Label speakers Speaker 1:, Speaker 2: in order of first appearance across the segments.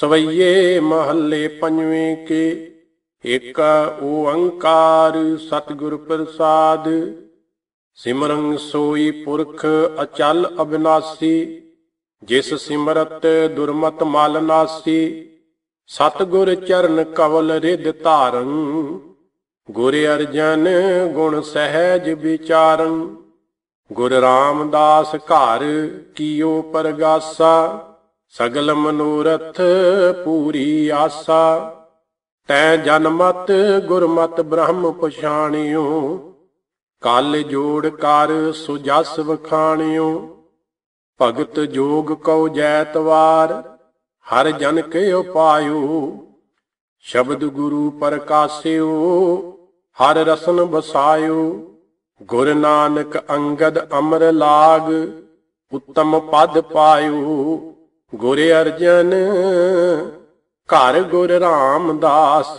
Speaker 1: ਸਵਈਏ ਮਹੱਲੇ ਪੰਜਵੇਂ ਕੇ ਇਕ ਓੰਕਾਰ ਸਤਿਗੁਰ ਪ੍ਰਸਾਦ ਸਿਮਰਨ ਸੋਈ ਪੁਰਖ ਅਚਲ ਅਬਿਨਾਸੀ ਜਿਸ ਸਿਮਰਤ ਦੁਰਮਤ ਮਲ ਨਾਸੀ ਸਤਗੁਰ ਚਰਨ ਕਵਲ ਰਿਧ ਧਾਰਨ ਗੁਰ ਅਰਜਨ ਗੁਣ ਸਹਿਜ ਵਿਚਾਰਨ ਗੁਰ ਰਾਮਦਾਸ ਘਰ ਕੀਓ ਪਰਗਾਸਾ ਸਗਲ ਮਨੋਰਥ ਪੂਰੀ ਆਸਾ ਤੈ ਜਨਮਤ ਗੁਰਮਤ ਬ੍ਰਹਮ ਪਛਾਣਿਓ ਕਲ ਜੋੜ ਕਰ ਸੁਜਸ ਵਖਾਣਿਓ ਭਗਤ ਜੋਗ ਕਉ ਜੈਤਵਾਰ ਹਰ ਜਨ ਕੇ ਉਪਾਇਓ ਸ਼ਬਦ ਗੁਰੂ ਪ੍ਰਕਾਸਿਓ ਹਰ ਰਸਨ ਬਸਾਇਓ ਗੁਰ ਨਾਨਕ ਅੰਗਦ ਅਮਰ ਲਾਗ ਉੱਤਮ ਪਦ ਪਾਇਓ ਗੁਰ ਅਰਜਨ ਘਰ ਗੁਰ ਰਾਮਦਾਸ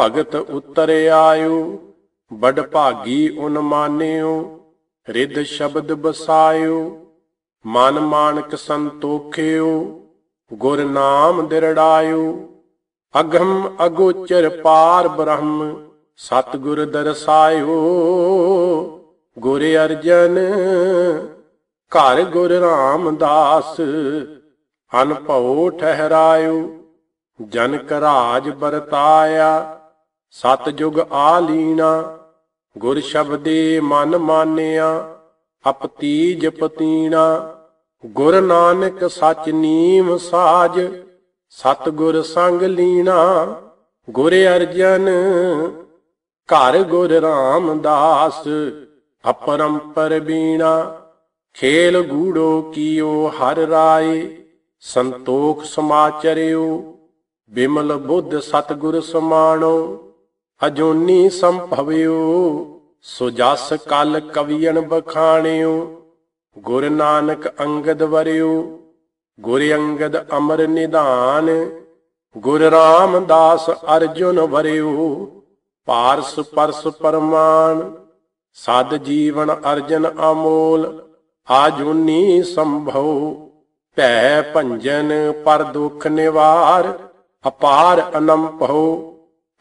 Speaker 1: ਭਗਤ ਉਤਰ ਆਇਓ ਬੜ ਭਾਗੀ ਉਨ ਮਾਨਿਓ ਰਿੱਧ ਸ਼ਬਦ ਬਸਾਇਓ ਮਨ ਮਾਨਕ ਸੰਤੋਖਿਓ ਗੁਰ ਨਾਮ ਦਿਰੜਾਇਓ ਅਗਮ ਅਗੋਚਰ ਪਾਰ ਬ੍ਰਹਮ ਸਤ ਗੁਰ ਦਰਸਾਇਓ ਗੁਰ ਅਰਜਨ ਘਰ ਗੁਰ ਰਾਮਦਾਸ ਅਨਭਉ ਭਉ ਠਹਿਰਾਇਓ ਜਨ ਕਰਾਜ ਬਰਤਾਇਆ ਸਤ ਜੁਗ ਆ ਲੀਣਾ ਗੁਰ ਸ਼ਬਦੇ ਮਨ ਮਾਨਿਆ ਅਪਤੀਜ ਪਤੀਣਾ ਗੁਰ ਨਾਨਕ ਸਚ ਨੀਮ ਸਾਜ ਸਤ ਗੁਰ ਸੰਗ ਲੀਣਾ ਗੁਰ ਅਰਜਨ ਘਰ ਗੁਰ ਰਾਮਦਾਸ ਅਪਰੰਪਰ ਬੀਣਾ ਖੇਲ ਗੂੜੋ ਕੀਓ ਹਰ ਰਾਏ ਸੰਤੋਖ ਸਮਾਚਰਿਓ ਬਿਮਲ ਬੁੱਧ ਸਤਗੁਰ ਸਮਾਣੋ ਅਜੋਨੀ ਸੰਭਵਿਓ ਸੁਜਸ ਕਲ ਕਵੀਣ ਬਖਾਣਿਓ ਗੁਰ ਨਾਨਕ ਅੰਗਦ ਵਰਿਓ ਗੁਰ ਅੰਗਦ ਅਮਰ ਨਿਧਾਨ ਗੁਰ ਰਾਮਦਾਸ ਅਰਜੁਨ ਵਰਿਓ ਪਾਰਸ ਪਰਸ ਪਰਮਾਨ ਸਦ ਜੀਵਨ ਅਰਜਨ ਅਮੋਲ ਆਜੁਨੀ ਸੰਭਉ ਭੈ ਭੰਜਨ ਪਰ ਦੁਖ ਨਿਵਾਰ ਅਪਾਰ ਹੋ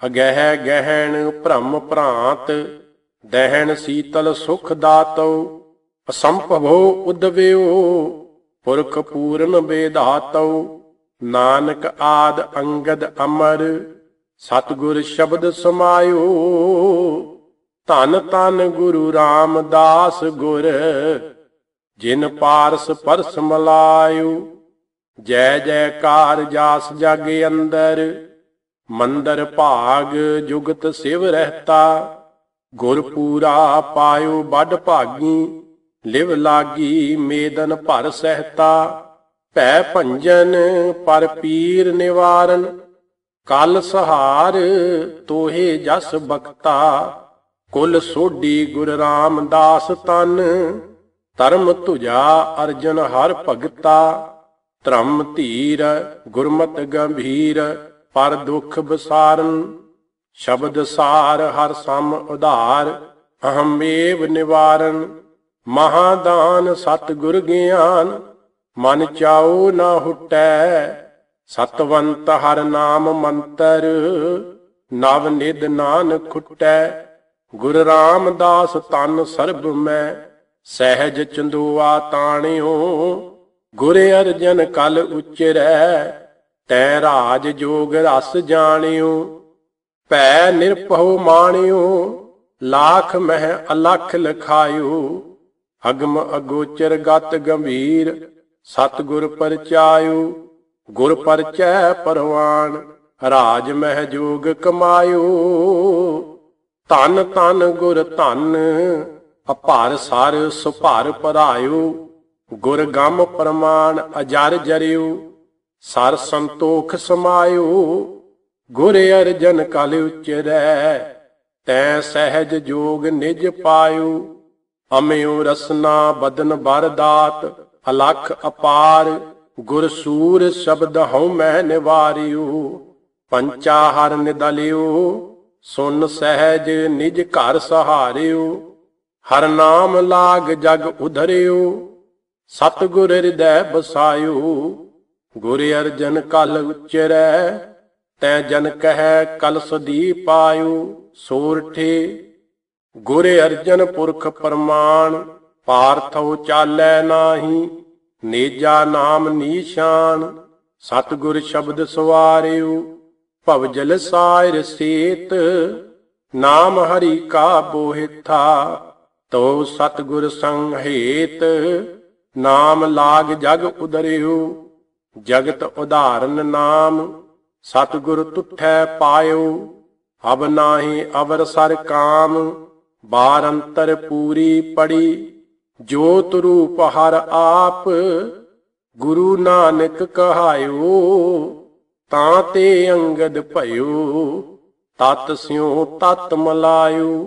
Speaker 1: ਅਗਹਿ ਗਹਿਣ ਭ੍ਰਮ ਭ੍ਰਾਂਤ ਦਹਿਣ ਸੀਤਲ ਸੁਖ ਦਾਤਉ ਅਸੰਭਵੋ ਉਦਵਿਓ ਪੁਰਖ ਪੂਰਨ ਬੇਦਾਤਉ ਨਾਨਕ ਆਦ ਅੰਗਦ ਅਮਰ ਸਤਗੁਰ ਸ਼ਬਦ ਸਮਾਇਓ ਧਨ ਤਨ ਗੁਰੂ ਰਾਮਦਾਸ ਗੁਰ ਜਿਨ ਪਾਰਸ ਪਰਸ ਮਲਾਇਉ ਜੈ ਜੈਕਾਰ ਜਾਸ ਜਾਗੇ ਅੰਦਰ ਮੰਦਰ ਭਾਗ ਜੁਗਤ ਸਿਵ ਰਹਤਾ ਗੁਰ ਪੂਰਾ ਪਾਇਓ ਵੱਡ ਭਾਗੀ ਲਿਵ ਲਾਗੀ ਮੇਦਨ ਭਰ ਸਹਤਾ ਭੈ ਭੰਜਨ ਪਰ ਪੀਰ ਨਿਵਾਰਨ ਕਲ ਸਹਾਰ ਤੋਹੇ ਜਸ ਬਖਤਾ ਕੁਲ ਸੋਢੀ ਗੁਰ ਰਾਮਦਾਸ ਤਨ ਧਰਮ ਤੁਜਾ ਅਰਜਨ ਹਰ ਭਗਤਾ ਧਰਮ ਧੀਰ ਗੁਰਮਤ ਗੰਭੀਰ ਪਰ ਦੁਖ ਬਸਾਰਨ ਸ਼ਬਦ ਸਾਰ ਹਰ ਸਮ ਉਧਾਰ ਅਹਮੇਵ ਨਿਵਾਰਨ ਮਹਾਦਾਨ ਸਤ ਗੁਰ ਗਿਆਨ ਮਨ ਚਾਉ ਨਾ ਹਟੈ ਸਤਵੰਤ ਹਰ ਨਾਮ ਮੰਤਰ ਨਵ ਨਿਦ ਨਾਨਕ ਖੁਟੈ ਗੁਰ ਰਾਮਦਾਸ ਤਨ ਸਰਬ ਮੈਂ ਸਹਿਜ ਚੰਦੂਆ ਤਾਣਿਓ ਗੁਰ ਅਰਜਨ ਕਲ ਉਚਰੈ ਤੈ ਰਾਜ ਜੋਗ ਰਸ ਜਾਣਿਓ ਭੈ ਨਿਰਭਉ ਮਾਣਿਓ ਲੱਖ ਮਹਿ ਅਲਖ ਲਖਾਇਓ ਅਗਮ ਅਗੋਚਰ ਗਤ ਗੰਭੀਰ ਸਤਗੁਰ ਗੁਰ ਪਰਚਾਇਓ ਗੁਰ ਪਰਚੈ ਪਰਵਾਨ ਰਾਜ ਮਹਿ ਜੋਗ ਕਮਾਇਓ ਤਨ ਤਨ ਗੁਰ ਧਨ ਅਪਾਰ ਸਾਰ ਸੁਭਾਰ ਪਧਾਇਓ ਗੁਰ ਗਮ ਪਰਮਾਨ ਅਜਰ ਜਰਿਓ ਸਰ ਸੰਤੋਖ ਸਮਾਇਓ ਗੁਰ ਅਰਜਨ ਕਲ ਉਚਰੈ ਤੈ ਸਹਿਜ ਜੋਗ ਨਿਜ ਪਾਇਓ ਅਮਿਉ ਰਸਨਾ ਬਦਨ ਬਰਦਾਤ ਅਲਖ ਅਪਾਰ ਗੁਰ ਸੂਰ ਸ਼ਬਦ ਹਉ ਮੈਂ ਨਿਵਾਰਿਓ ਪੰਚਾ ਹਰ ਨਿਦਲਿਓ ਸੁਨ ਸਹਿਜ ਨਿਜ ਘਰ ਸਹਾਰਿਓ ਹਰ ਨਾਮ ਲਾਗ ਜਗ ਉਧਰਿਓ ਸਤਗੁਰ ਹਿਰਦੈ ਬਸਾਇਓ ਗੁਰ ਅਰਜਨ ਕਲ ਉਚਰੈ ਤੈ ਜਨ ਕਹੈ ਕਲ ਸਦੀ ਪਾਇਓ ਸੋਰਠੇ ਗੁਰ ਅਰਜਨ ਪੁਰਖ ਪਰਮਾਨ ਪਾਰਥੋ ਚਾਲੈ ਨਾਹੀ ਨੇਜਾ ਨਾਮ ਨੀਸ਼ਾਨ ਸਤਗੁਰ ਸ਼ਬਦ ਸਵਾਰਿਓ ਭਵ ਜਲ ਸਾਇਰ ਸੇਤ ਨਾਮ ਹਰੀ ਕਾ ਬੋਹਿਥਾ ਤੋ ਸਤਗੁਰ ਸੰਗ ਹੇਤ ਨਾਮ ਲਾਗ ਜਗ ਉਦਰਿਓ ਜਗਤ ਉਧਾਰਨ ਨਾਮ ਸਤਗੁਰ ਤੁਠੈ ਪਾਇਓ ਹਬ ਨਾਹੀ ਅਵਰ ਸਰ ਕਾਮ ਬਾਰ ਅੰਤਰ ਪੂਰੀ ਪੜੀ ਜੋਤ ਰੂਪ ਹਰ ਆਪ ਗੁਰੂ ਨਾਨਕ ਕਹਾਇਉ ਤਾਂ ਤੇ ਅੰਗਦ ਭਇਓ ਤਤ ਸਿਉ ਤਤ ਮਲਾਇਓ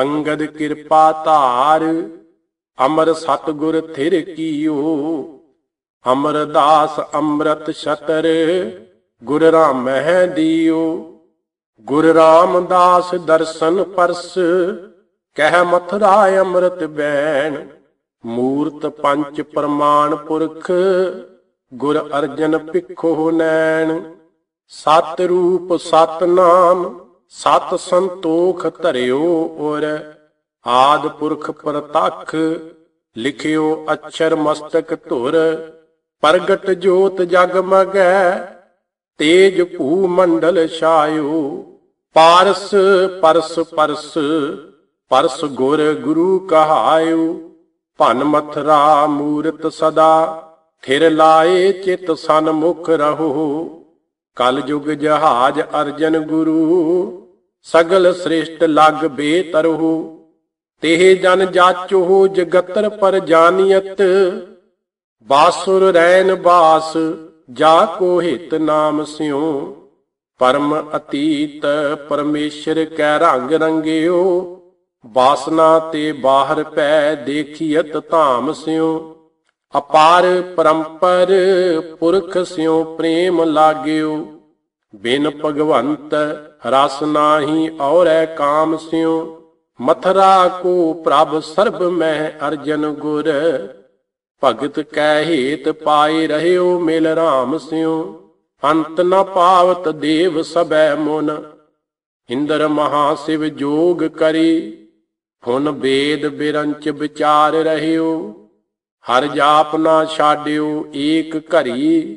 Speaker 1: ਅੰਗਦ ਕਿਰਪਾ ਧਾਰ ਅਮਰ ਸਤਗੁਰ ਥਿਰ ਕੀਓ ਅਮਰਦਾਸ ਅੰਮ੍ਰਿਤ ਛਤਰ ਗੁਰ ਰਾਮਹਿ ਦਿਓ ਗੁਰ ਰਾਮਦਾਸ ਦਰਸ਼ਨ ਪਰਸ ਕਹਿ ਮਥਰਾ ਅੰਮ੍ਰਿਤ ਬੈਣ ਮੂਰਤ ਪੰਚ ਪ੍ਰਮਾਣ ਪੁਰਖ ਗੁਰ ਅਰਜਨ ਭਿਖੋ ਨੈਣ ਸਤ ਰੂਪ ਸਤ ਨਾਮ ਸਤ ਸੰਤੋਖ ਧਰਿਓ ਔਰ ਆਦ ਪੁਰਖ ਪ੍ਰਤੱਖ ਲਿਖਿਓ ਅਚਰ ਮਸਤਕ ਧੁਰ ਪ੍ਰਗਟ ਜੋਤ ਜਗ ਮਗੈ ਤੇਜ ਭੂ ਮੰਡਲ ਛਾਇਓ ਪਾਰਸ ਪਰਸ ਪਰਸ ਪਰਸ ਗੁਰ ਗੁਰੂ ਕਹਾਇਓ ਭਨ ਮਥਰਾ ਮੂਰਤ ਸਦਾ ਥਿਰ ਲਾਏ ਚਿਤ ਸਨਮੁਖ ਰਹੋ ਕਲ ਯੁਗ ਜਹਾਜ ਅਰਜਨ ਗੁਰੂ ਸਗਲ ਸ੍ਰੇਸ਼ਟ ਲਗ ਬੇਤਰਹੁ ਤੇਹ ਜਨ ਜਾਚੋ ਜਗਤਰ ਪਰ ਜਾਨੀਅਤ ਬਾਸੁਰ ਰੈਨ ਬਾਸ ਜਾ ਕੋ ਹਿਤ ਨਾਮ ਸਿਉ ਪਰਮ ਅਤੀਤ ਪਰਮੇਸ਼ਰ ਕੈ ਰੰਗ ਰੰਗਿਓ ਬਾਸਨਾ ਤੇ ਬਾਹਰ ਪੈ ਦੇਖੀਅਤ ਧਾਮ ਸਿਉ ਅਪਾਰ ਪਰੰਪਰ ਪੁਰਖ ਸਿਉ ਪ੍ਰੇਮ ਲਾਗਿਓ ਬਿਨ ਭਗਵੰਤ ਰਸ ਨਾਹੀ ਔਰੈ ਕਾਮ ਸਿਉ ਮਥਰਾ ਕੋ ਪ੍ਰਭ ਸਰਬ ਮਹਿ ਅਰਜਨ ਗੁਰ ਭਗਤ ਕੈ ਹੇਤ ਪਾਏ ਰਹਿਓ ਮਿਲ ਰਾਮ ਸਿਉ ਅੰਤ ਨ ਪਾਵਤ ਦੇਵ ਸਬੈ ਮਨ ਇੰਦਰ ਮਹਾ ਸਿਵ ਜੋਗ ਕਰੀ ਹੁਨ ਬੇਦ ਬਿਰੰਚ ਵਿਚਾਰ ਰਹਿਓ ਹਰ ਜਾਪ ਨਾ ਛਾਡਿਓ ਏਕ ਘਰੀ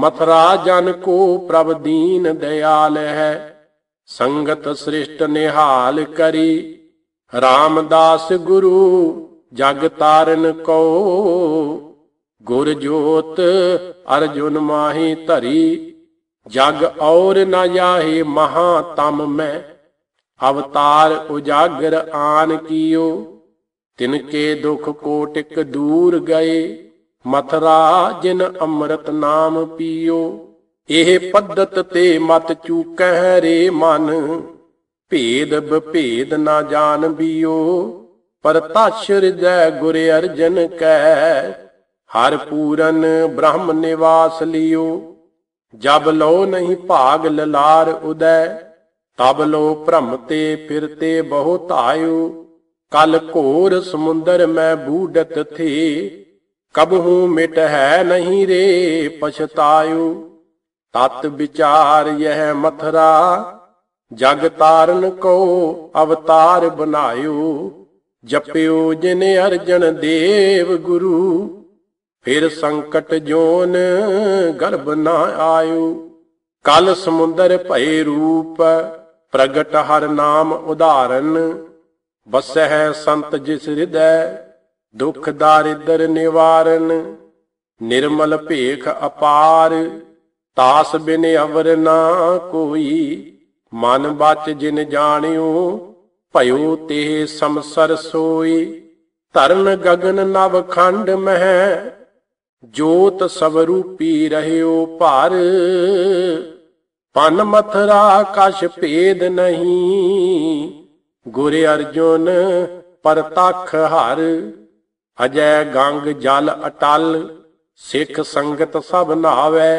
Speaker 1: ਮਥਰਾ ਜਨ ਕੋ ਪ੍ਰਭ ਦੀਨ ਦਿਆਲ ਹੈ ਸੰਗਤ ਸ੍ਰਿਸ਼ਟ ਨਿਹਾਲ ਕਰੀ ਰਾਮਦਾਸ ਗੁਰੂ ਜਗ ਤਾਰਨ ਕੋ ਗੁਰ ਜੋਤ ਅਰਜੁਨ ਮਾਹੀ ਧਰੀ ਜਗ ਔਰ ਨ ਜਾਹੇ ਮਹਾ ਤਮ ਮੈਂ ਅਵਤਾਰ ਉਜਾਗਰ ਆਨ ਕੀਓ ਤਿਨ ਕੇ ਦੁਖ ਕੋਟਿਕ ਦੂਰ ਗਏ ਮਥਰਾ ਜਿਨ ਅੰਮ੍ਰਿਤ ਨਾਮ ਪੀਓ ਇਹ ਪੱਦਤ ਤੇ ਮਤ ਚੂਕਹਿ ਰੇ ਮਨ ਭੇਦ ਬਭੇਦ ਨਾ ਜਾਣ ਬੀਓ ਪਰ ਪਰਤਛ ਹਿਰਦੈ ਗੁਰ ਅਰਜਨ ਕੈ ਹਰ ਪੂਰਨ ਬ੍ਰਹਮ ਨਿਵਾਸ ਲਿਓ ਜਬ ਲੋ ਨਹੀਂ ਭਾਗ ਲਲਾਰ ਉਦੈ ਤਬ ਲੋ ਭ੍ਰਮ ਤੇ ਫਿਰਤੇ ਬਹੁ ਧਾਇਓ ਕਲ ਘੋਰ ਸਮੁੰਦਰ ਮੈਂ ਬੂਡਤ ਥੇ ਕਬਹੂ ਮਿਟ ਹੈ ਨਹੀਂ ਰੇ ਪਛਤਾਇਓ ਤਤ ਵਿਚਾਰ ਇਹ ਮਥਰਾ ਜਗ ਤਾਰਨ ਕੋ ਅਵਤਾਰ ਬਨਾਇਓ ਜਪਿਓ ਜਿਨ ਅਰਜਨ ਦੇਵ ਗੁਰੂ ਫਿਰ ਸੰਕਟ ਜੋਨ ਗਰਬ ਨਾ ਆਇਓ ਕਲ ਸਮੁੰਦਰ ਭਏ ਰੂਪ ਪ੍ਰਗਟ ਹਰ ਨਾਮ ਉਧਾਰਨ ਵਸਹਿ ਸੰਤ ਜਿਸ ਹਿਰਦੈ ਦੁਖ ਦਾਰਿਦਰ ਨਿਵਾਰਨ ਨਿਰਮਲ ਭੇਖ ਅਪਾਰ ਤਾਸ ਬਿਨ ਅਵਰ ਨਾ ਕੋਈ ਮਨ ਬਚ ਜਿਨ ਜਾਣਿਓ ਭਇਓ ਤੇ ਸੰਸਰ ਸੋਈ ਧਰਨ ਗਗਨ ਨਵ ਖੰਡ ਮਹਿ ਜੋਤ ਸਵ ਰੂਪੀ ਰਹਿਓ ਭਰ ਪਨ ਮਥਰਾ ਕਛ ਭੇਦ ਨਹੀਂ ਗੁਰ ਅਰਜੁਨ ਪਰਤਖ ਹਰ ਅਜੈ ਗੰਗ ਜਲ ਅਟਲ ਸਿੱਖ ਸੰਗਤ ਸਭ ਨਾਵੇ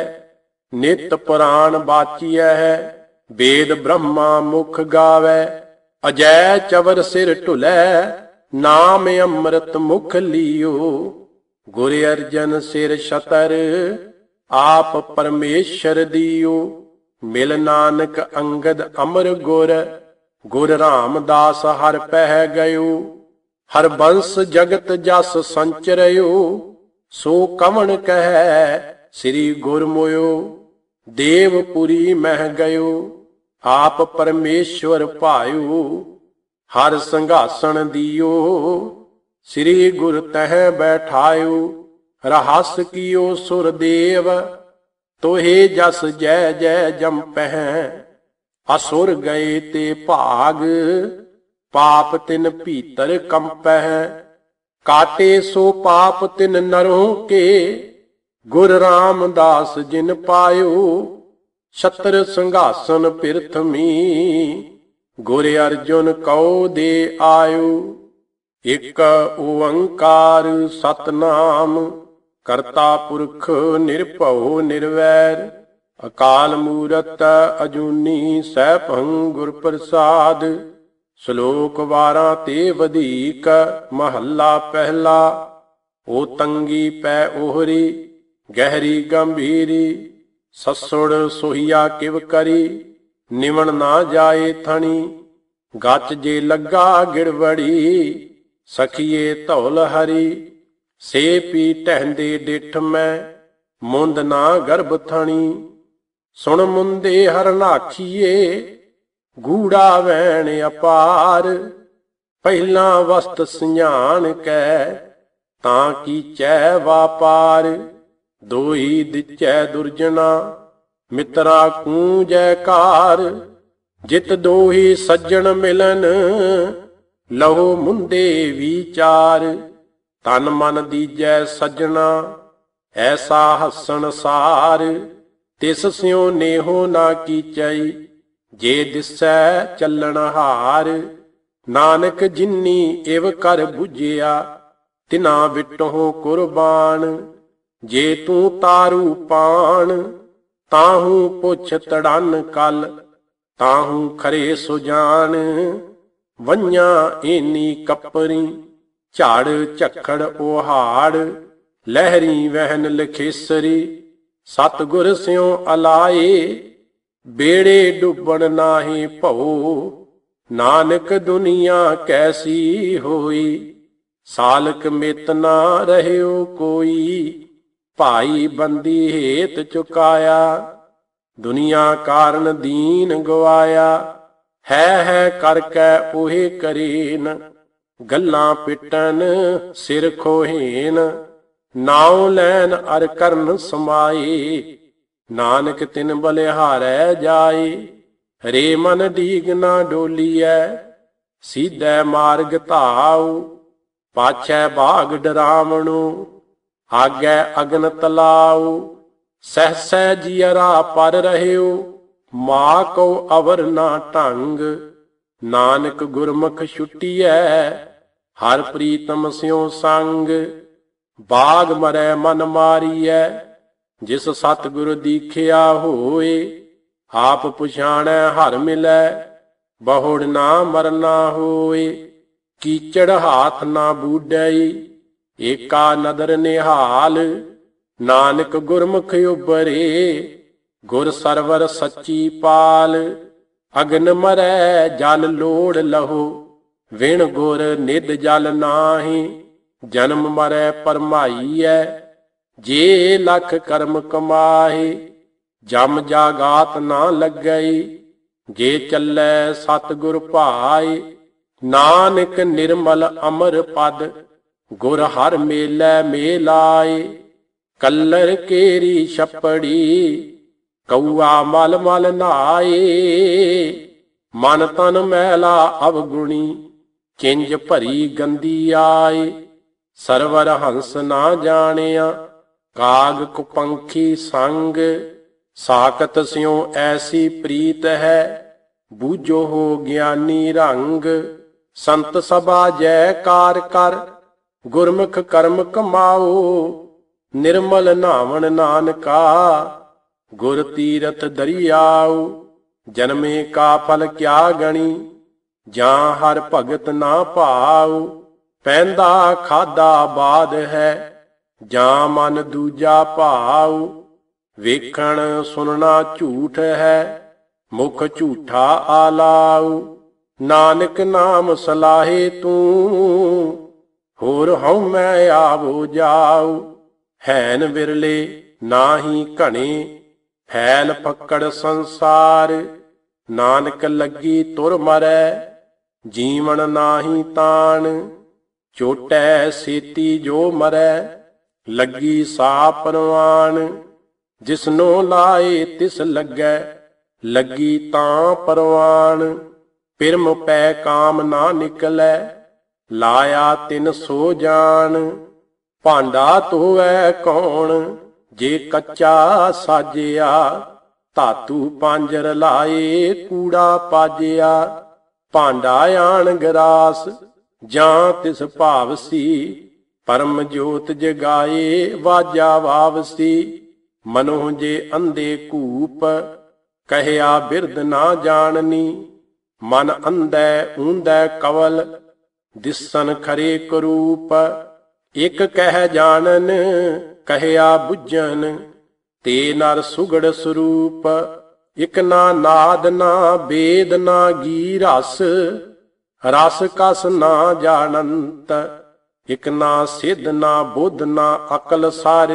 Speaker 1: ਨਿਤ ਪ੍ਰਾਣ ਬਾਚੀਐ ਹੈ ਵੇਦ ਬ੍ਰਹਮਾ ਮੁਖ ਗਾਵੇ ਅਜੈ ਚਵਰ ਸਿਰ ਢੁਲੇ ਨਾਮ ਅੰਮ੍ਰਿਤ ਮੁਖ ਲਿਓ ਗੁਰ ਅਰਜਨ ਸਿਰ ਛਤਰ ਆਪ ਪਰਮੇਸ਼ਰ ਦਿਓ ਮਿਲ ਨਾਨਕ ਅੰਗਦ ਅਮਰ ਗੁਰ ਗੁਰ ਰਾਮਦਾਸ ਹਰ ਪਹਿ ਗਇਓ ਹਰ ਬੰਸ ਜਗਤ ਜਸ ਸੰਚਰਇਓ ਸੋ ਕਵਣ ਕਹੈ ਸ੍ਰੀ ਗੁਰ ਮੋਇਓ ਦੇਵਪੁਰੀ ਮਹਿ ਗਇਓ ਆਪ ਪਰਮੇਸ਼ਵਰ ਭਾਇਓ ਹਰ ਸੰਘਾਸਣ ਦਿਓ ਸ੍ਰੀ ਗੁਰ ਤਹਿ ਬੈਠਾਇਓ ਰਹਸ ਕੀਓ ਸੁਰਦੇਵ ਤੋਹੇ ਜਸ ਜੈ ਜੈ ਜੰਪਹਿ ਅਸੁਰ ਗਏ ਤੇ ਭਾਗ ਪਾਪ ਤਿਨ ਭੀਤਰ ਕੰਪਹਿ ਕਾਟੇ ਸੋ ਪਾਪ ਤਿਨ ਨਰੋਂ ਕੇ ਗੁਰ ਰਾਮਦਾਸ ਜਿਨ ਪਾਇਓ ਛਤਰ ਸੰਘਾਸਨ ਪਿਰਥਮੀ ਗੁਰ ਅਰਜੁਨ ਕਉ ਦੇ ਆਇਓ ਇਕ ਓੰਕਾਰ ਸਤਨਾਮ ਕਰਤਾ ਪੁਰਖ ਨਿਰਭਉ ਨਿਰਵੈਰ ਅਕਾਲ ਮੂਰਤ ਅਜੂਨੀ ਸੈਭੰ ਗੁਰ ਪ੍ਰਸਾਦ ਸ਼ਲੋਕ 12 ਤੇ ਵਧੀਕ ਮਹੱਲਾ ਪਹਿਲਾ ਓ ਤੰਗੀ ਪੈ ਓਹਰੀ ਗਹਿਰੀ ਗੰਭੀਰੀ ਸੱਸੜ ਸੋਹੀਆ ਕਿਵ ਕਰੀ ਨਿਵਣ ਨਾ ਜਾਏ ਥਣੀ ਗੱਚ ਜੇ ਲੱਗਾ ਗਿੜਵੜੀ ਸਖੀਏ ਧੌਲ ਹਰੀ ਸੇ ਪੀ ਟਹਿੰਦੇ ਡਿਠ ਮੈਂ ਮੁੰਦ ਨਾ ਗਰਭ ਥਣੀ ਸੁਣ ਮੁੰਦੇ ਹਰ ਨਾਖੀਏ ਗੂੜਾ ਵੈਣ ਅਪਾਰ ਪਹਿਲਾ ਵਸਤ ਸਿਆਣ ਕੈ ਤਾਂ ਕੀ ਚੈ ਵਾਪਾਰ ਦੋਈ ਦਿੱਚੈ ਦੁਰਜਨਾ ਮਿੱਤਰਾ ਕੂ ਜੈਕਾਰ ਜਿਤ ਦੋਹੀ ਸੱਜਣ ਮਿਲਨ ਲਹੁ ਮੁੰਦੇ ਵਿਚਾਰ ਤਨ ਮਨ ਦੀਜੈ ਸੱਜਣਾ ਐਸਾ ਹਸਣ ਸਾਰ ਤਿਸ ਸਿਉ ਨੇਹੋ ਨਾ ਕੀਚੈ ਜੇ ਦਿਸੈ ਚੱਲਣ ਹਾਰ ਨਾਨਕ ਜਿੰਨੀ ਇਵ ਕਰ ਬੁਝਿਆ ਤਿਨਾ ਵਿਟਹੁ ਕੁਰਬਾਨ ਜੇ ਤੂੰ ਤਾਰੂ ਪਾਣ ਤਾਹੂ ਪੁੱਛ ਤੜਨ ਕਲ ਤਾਹੂ ਖਰੇ ਸੁਜਾਨ ਵੰਨਿਆ ਏਨੀ ਕੱਪਰੀ ਝਾੜ ਝਖੜ ਉਹਾੜ ਲਹਿਰੀ ਵਹਿਨ ਲਖੇਸਰੀ ਸਤ ਗੁਰ ਸਿਉ ਅਲਾਈ ਬੇੜੇ ਡੁੱਬਣ ਨਾਹੀ ਭਉ ਨਾਨਕ ਦੁਨੀਆ ਕੈਸੀ ਹੋਈ ਸਾਲਕ ਮਿਤ ਨਾ ਰਹਿਓ ਕੋਈ ਭਾਈ ਬੰਦੀ ਹੇਤ ਚੁਕਾਇਆ ਦੁਨੀਆ ਕਾਰਨ ਦੀਨ ਗਵਾਇਆ ਹੈ ਹੈ ਕਰ ਕੈ ਉਹੇ ਕਰੀਨ ਗੱਲਾਂ ਪਿੱਟਨ ਸਿਰ ਖੋਹੀਨ ਨਾਉ ਲੈਨ ਅਰ ਕਰਨ ਸਮਾਈ ਨਾਨਕ ਤਿਨ ਬਲਿਹਾਰੈ ਜਾਈ ਹਰੇ ਮਨ ਦੀਗ ਨਾ ਡੋਲੀਐ ਸੀਧੈ ਮਾਰਗ ਧਾਉ ਪਾਛੈ ਬਾਗ ਡਰਾਵਣੋ ਆਗੈ ਅਗਨ ਤਲਾਉ ਸਹਸੈ ਜੀਰਾ ਪਰ ਰਹਿਓ ਮਾ ਕੋ ਅਵਰ ਨਾ ਢੰਗ ਨਾਨਕ ਗੁਰਮੁਖ ਛੁਟੀਐ ਹਰ ਪ੍ਰੀਤਮ ਸਿਉ ਸੰਗ ਬਾਗ ਮਰੈ ਮਨ ਮਾਰੀਐ ਜਿਸ ਸਤਿਗੁਰ ਦੀਖਿਆ ਹੋਏ ਆਪ ਪਛਾਣੈ ਹਰ ਮਿਲੈ ਬਹੁੜ ਨਾ ਮਰਨਾ ਹੋਏ ਕੀਚੜ ਹਾਥ ਨਾ ਬੂਡੈ ਏਕਾ ਨਦਰ ਨਿਹਾਲ ਨਾਨਕ ਗੁਰਮੁਖ ਉਬਰੇ ਗੁਰ ਸਰਵਰ ਸੱਚੀ ਪਾਲ ਅਗਨ ਮਰੈ ਜਲ ਲੋੜ ਲਹੋ ਵਿਣ ਗੁਰ ਨਿਦ ਜਲ ਨਾਹੀ ਜਨਮ ਮਰੈ ਪਰਮਾਈਐ ਜੇ ਲਖ ਕਰਮ ਕਮਾਹੇ ਜਮ ਜਾਗਾਤ ਨਾ ਲੱਗੈ ਜੇ ਚੱਲੈ ਗੁਰ ਭਾਇ ਨਾਨਕ ਨਿਰਮਲ ਅਮਰ ਪਦ ਗੁਰ ਹਰ ਮੇਲੇ ਮੇਲਾਏ ਕੱਲਰ ਕੇਰੀ ਛੱਪੜੀ ਕਉਆ ਮਲ ਮਲ ਨਾਏ ਮਨ ਤਨ ਮੈਲਾ ਅਵਗੁਣੀ ਚਿੰਜ ਭਰੀ ਗੰਦੀ ਆਏ ਸਰਵਰ ਹੰਸ ਨਾ ਜਾਣਿਆ ਕਾਗ ਕੁਪੰਖੀ ਸੰਗ ਸਾਕਤ ਸਿਉ ਐਸੀ ਪ੍ਰੀਤ ਹੈ ਬੂਝੋ ਹੋ ਗਿਆਨੀ ਰੰਗ ਸੰਤ ਸਭਾ ਜੈ ਕਾਰ ਕਰ ਗੁਰਮੁਖ ਕਰਮ ਕਮਾਓ ਨਿਰਮਲ ਨਾਵਣ ਨਾਨਕਾ ਗੁਰ ਤੀਰਤ ਦਰਿਆਉ ਜਨਮੇ ਕਾ ਫਲ ਕਿਆ ਗਣੀ ਜਾਂ ਹਰ ਭਗਤ ਨਾ ਭਾਉ ਪੈਂਦਾ ਖਾਦਾ ਬਾਦ ਹੈ ਜਾਂ ਮਨ ਦੂਜਾ ਭਾਉ ਵੇਖਣ ਸੁਣਨਾ ਝੂਠ ਹੈ ਮੁਖ ਝੂਠਾ ਆਲਾਉ ਨਾਨਕ ਨਾਮ ਸਲਾਹੇ ਤੂੰ ਹੋਰ ਹਉ ਮੈਂ ਆਵੋ ਜਾਉ ਹੈਨ ਵਿਰਲੇ ਨਾਹੀ ਘਣੇ ਫੈਲ ਫੱਕੜ ਸੰਸਾਰ ਨਾਨਕ ਲੱਗੀ ਤੁਰ ਮਰੈ ਜੀਵਨ ਨਾਹੀ ਤਾਣ ਚੋਟੈ ਸੇਤੀ ਜੋ ਮਰੈ ਲੱਗੀ ਸਾ ਪਰਵਾਨ ਜਿਸਨੋ ਲਾਏ ਤਿਸ ਲੱਗੈ ਲੱਗੀ ਤਾਂ ਪਰਵਾਨ ਪਿਰਮ ਪੈ ਕਾਮ ਨਾ ਨਿਕਲੈ ਲਾਇਆ ਤਿਨ ਸੋ ਜਾਣ ਭਾਂਡਾ ਤੋਐ ਕੌਣ ਜੇ ਕੱਚਾ ਸਾਜਿਆ ਧਾਤੂ ਪਾਂਜਰ ਲਾਏ ਕੂੜਾ ਪਾਜਿਆ ਭਾਂਡਾ ਆਣ ਗਰਾਸ ਜਾਂ ਤਿਸ ਸੀ ਪਰਮ ਜੋਤ ਜਗਾਏ ਵਾਜਾ ਵਾਵਸੀ ਮਨੋ ਜੇ ਅੰਦੇ ਕੂਪ ਕਹਿਆ ਬਿਰਦ ਨਾ ਜਾਣਨੀ ਮਨ ਅੰਦੈ ਉਂਦੈ ਕਵਲ ਦਿਸਨ ਖਰੇ ਕਰੂਪ ਇਕ ਕਹਿ ਜਾਣਨ ਕਹਿਆ ਬੁੱਝਨ ਤੇ ਨਰ ਸੁਗੜ ਸਰੂਪ ਇਕ ਨਾ ਨਾਦ ਨਾ ਬੇਦ ਨਾ ਗੀ ਰਸ ਰਸ ਕਸ ਨਾ ਜਾਣੰਤ ਇਕ ਨਾ ਸਿੱਧ ਨਾ ਬੁੱਧ ਨਾ ਅਕਲ ਸਰ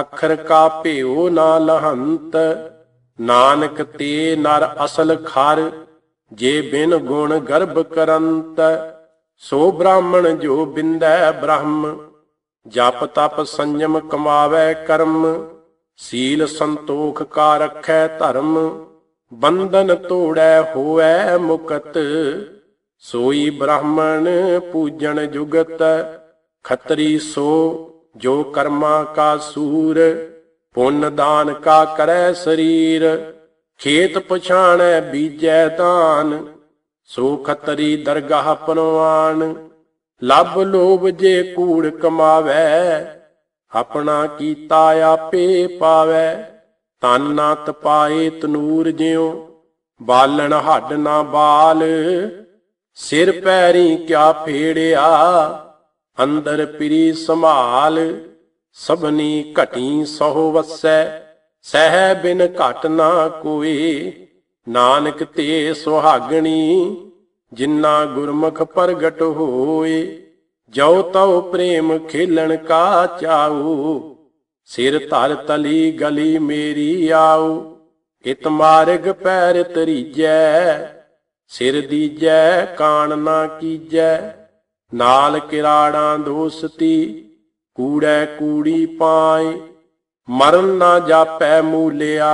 Speaker 1: ਅਖਰ ਕਾ ਭਿਓ ਨਾ ਲਹੰਤ ਨਾਨਕ ਤੇ ਨਰ ਅਸਲ ਖਰ ਜੇ ਬਿਨ ਗੁਣ ਗਰਭ ਕਰੰਤ ਸੋ ਬ੍ਰਾਹਮਣ ਜੋ ਬਿੰਦੈ ਬ੍ਰਹਮ ਜਪ ਤਪ ਸੰਜਮ ਕਮਾਵੇ ਕਰਮ ਸੀਲ ਸੰਤੋਖ ਕਾ ਰਖੈ ਧਰਮ ਬੰਧਨ ਤੋੜੈ ਹੋਐ ਮੁਕਤ ਸੋਈ ਬ੍ਰਾਹਮਣ ਪੂਜਣ ਜੁਗਤ ਖੱਤਰੀ ਸੋ ਜੋ ਕਰਮਾ ਕਾ ਸੂਰ ਪੁੰਨ ਦਾਨ ਕਾ ਕਰੈ ਸਰੀਰ ਖੇਤ ਪਛਾਣੈ ਬੀਜੈ ਦਾਨ ਸੋ ਖੱਤਰੀ ਦਰਗਾਹ ਪਨਵਾਨ ਲੱਭ ਲੋਭ ਜੇ ਕੂੜ ਕਮਾਵੇ ਆਪਣਾ ਕੀਤਾ ਆਪੇ ਪਾਵੇ ਤਨ ਨਾ ਤਪਾਏ ਤਨੂਰ ਜਿਉ ਬਾਲਣ ਹੱਡ ਨਾ ਬਾਲ ਸਿਰ ਪੈਰੀ ਕਿਆ ਫੇੜਿਆ ਅੰਦਰ ਪਰੀ ਸੰਭਾਲ ਸਭਨੀ ਘਟੀ ਸਹੁ ਵਸੈ ਸਹਿ ਬਿਨ ਘਟ ਨਾ ਕੋਈ ਨਾਨਕ ਤੇ ਸੁਹਾਗਣੀ ਜਿੰਨਾ ਗੁਰਮੁਖ ਪ੍ਰਗਟ ਹੋਏ ਜੋ ਤਉ ਪ੍ਰੇਮ ਖੇਲਣ ਕਾ ਚਾਉ ਸਿਰ ਧਰ ਤਲੀ ਗਲੀ ਮੇਰੀ ਆਉ ਇਤ ਮਾਰਗ ਪੈਰ ਤਰੀਜੈ ਸਿਰ ਦੀਜੈ ਕਾਣ ਨਾ ਕੀਜੈ ਨਾਲ ਕਿਰਾੜਾਂ ਦੋਸਤੀ ਕੂੜੈ ਕੂੜੀ ਪਾਏ ਮਰਨ ਨਾ ਜਾਪੈ ਮੂਲਿਆ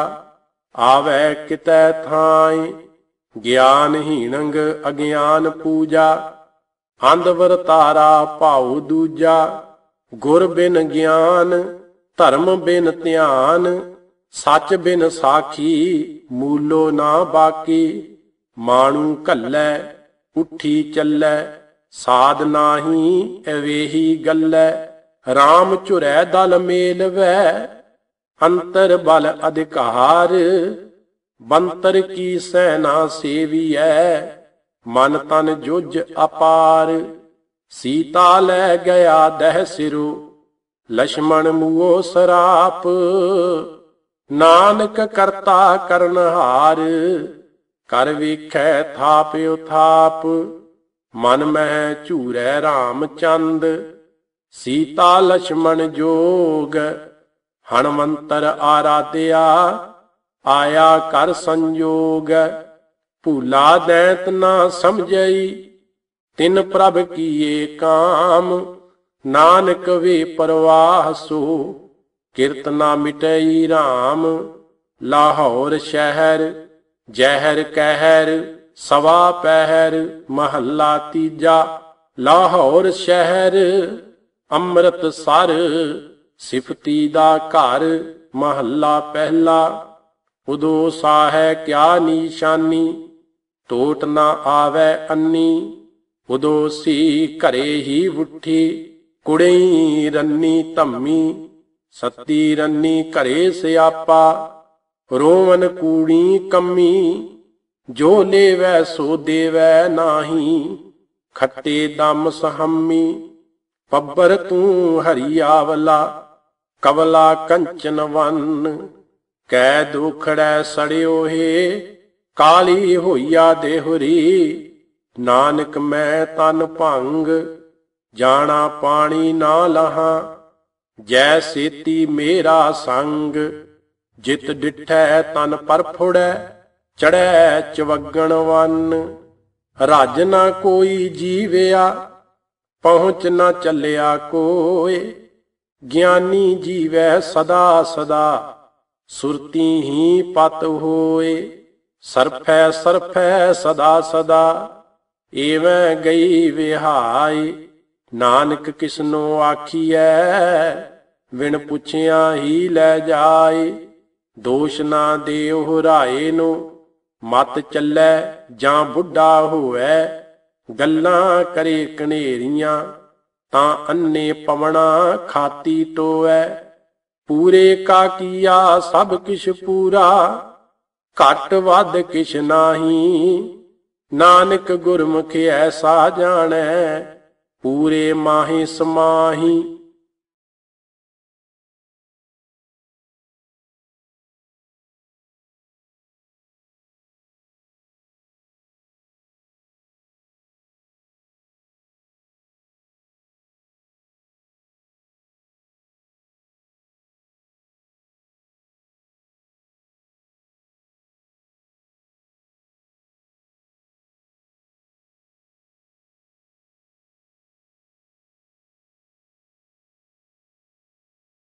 Speaker 1: ਆਵੈ ਕਿਤੈ ਥਾਈ ਗਿਆਨ ਹੀਣੰਗ ਅਗਿਆਨ ਪੂਜਾ ਅੰਧ ਵਰਤਾਰਾ ਭਾਉ ਦੂਜਾ ਗੁਰ ਬਿਨ ਗਿਆਨ ਧਰਮ ਬਿਨ ਧਿਆਨ ਸੱਚ ਬਿਨ ਸਾਖੀ ਮੂਲੋ ਨਾ ਬਾਕੀ ਮਾਣੂ ਘੱਲੈ ਉੱਠੀ ਚੱਲੈ ਸਾਧ ਨਾਹੀ ਐਵੇਹੀ ਗੱਲੈ RAM ਝੁਰੈ ਦਲ ਮੇਲਵੈ ਅੰਤਰ ਬਲ ਅਧਿਕਾਰ ਬੰਤਰ ਕੀ ਸੈਨਾ ਸੇਵੀਐ ਮਨ ਤਨ ਜੁਜ ਅਪਾਰ ਸੀਤਾ ਲੈ ਗਿਆ ਦਹਿ ਸਿਰੂ ਲక్ష్మణ ਮੂਓ ਸਰਾਪ ਨਾਨਕ ਕਰਤਾ ਕਰਨ ਹਾਰ ਕਰ ਵੇਖੈ ਥਾਪ ਉਥਾਪ ਮਨ ਮਹਿ ਝੂਰੈ RAM ਚੰਦ ਸੀਤਾ ਲక్ష్మణ ਜੋਗ ਹਨਮੰਤਰ ਆਰਾਧਿਆ ਆਇਆ ਕਰ ਸੰਜੋਗ ਭੂਲਾ ਦੈਤ ਨਾ ਸਮਝਈ ਤਿਨ ਪ੍ਰਭ ਕੀਏ ਕਾਮ ਨਾਨਕ ਵੇ ਪਰਵਾਹ ਸੋ ਕੀਰਤਨਾ ਮਿਟਈ RAM ਲਾਹੌਰ ਸ਼ਹਿਰ ਜਹਿਰ ਕਹਿਰ ਸਵਾ ਪਹਿਰ ਮਹੱਲਾ ਤੀਜਾ ਲਾਹੌਰ ਸ਼ਹਿਰ ਅੰਮ੍ਰਿਤ ਸਰ ਸਿਫਤੀ ਦਾ ਘਰ ਮਹੱਲਾ ਪਹਿਲਾ ਉਦੋ ਸਾਹੈ ਕਿਆ ਨਿਸ਼ਾਨੀ ਟੋਟ ਨਾ ਆਵੇ ਅੰਨੀ ਉਦੋ ਸੀ ਘਰੇ ਹੀ ਉੱਠੀ ਕੁੜੀ ਰੰਨੀ ਧੰਮੀ ਸੱਤੀ ਰੰਨੀ ਘਰੇ ਸਿਆਪਾ ਰੋਵਨ ਕੂੜੀ ਕੰਮੀ ਜੋ ਲੇਵੈ ਸੋ ਦੇਵੈ ਨਾਹੀ ਖੱਤੇ ਦਮ ਸਹੰਮੀ ਪੱਬਰ ਤੂੰ ਹਰੀਆਵਲਾ ਆਵਲਾ ਕਵਲਾ ਕੰਚਨ ਵੰਨ ਕੈ ਦੁਖੜੈ ਸੜਿਓ ਹੇ ਕਾਲੀ ਹੋਈਆ ਦੇਹੁਰੀ ਨਾਨਕ ਮੈਂ ਤਨ ਭੰਗ ਜਾਣਾ ਪਾਣੀ ਨਾ ਲਹਾ ਜੈ ਸੇਤੀ ਮੇਰਾ ਸੰਗ ਜਿਤ ਡਿਠੈ ਤਨ ਪਰਫੁੜੈ ਚੜੈ ਚਵਗਣ ਵੰਨ ਰਾਜ ਨਾ ਕੋਈ ਜੀਵਿਆ ਪਹੁੰਚ ਨਾ ਚੱਲਿਆ ਕੋਏ ਗਿਆਨੀ ਜੀਵੈ ਸਦਾ ਸਦਾ ਸੁਰਤੀ ਹੀ ਪਤ ਹੋਏ ਸਰਫੈ ਸਰਫੈ ਸਦਾ ਸਦਾ ਏਵੇਂ ਗਈ ਵਿਹਾਈ ਨਾਨਕ ਕਿਸਨੋ ਆਖੀਐ ਵਿਣ ਪੁੱਛਿਆ ਹੀ ਲੈ ਜਾਏ ਦੋਸ਼ ਨਾ ਦੇਉ ਹਰਾਏ ਨੂੰ ਮਤ ਚੱਲੈ ਜਾਂ ਬੁੱਢਾ ਹੋਵੇ ਗੱਲਾਂ ਕਰੇ ਕਨੇਰੀਆਂ ਤਾਂ ਅੰਨੇ ਪਵਣਾ ਖਾਤੀ ਟੋਐ ਪੂਰੇ ਕਾ ਕੀਆ ਸਭ ਕਿਛ ਪੂਰਾ ਘਟ ਵੱਧ ਕਿਛ ਨਾਹੀ ਨਾਨਕ ਗੁਰਮੁਖ ਐਸਾ ਜਾਣੈ ਪੂਰੇ ਮਾਹੀ ਸਮਾਹੀ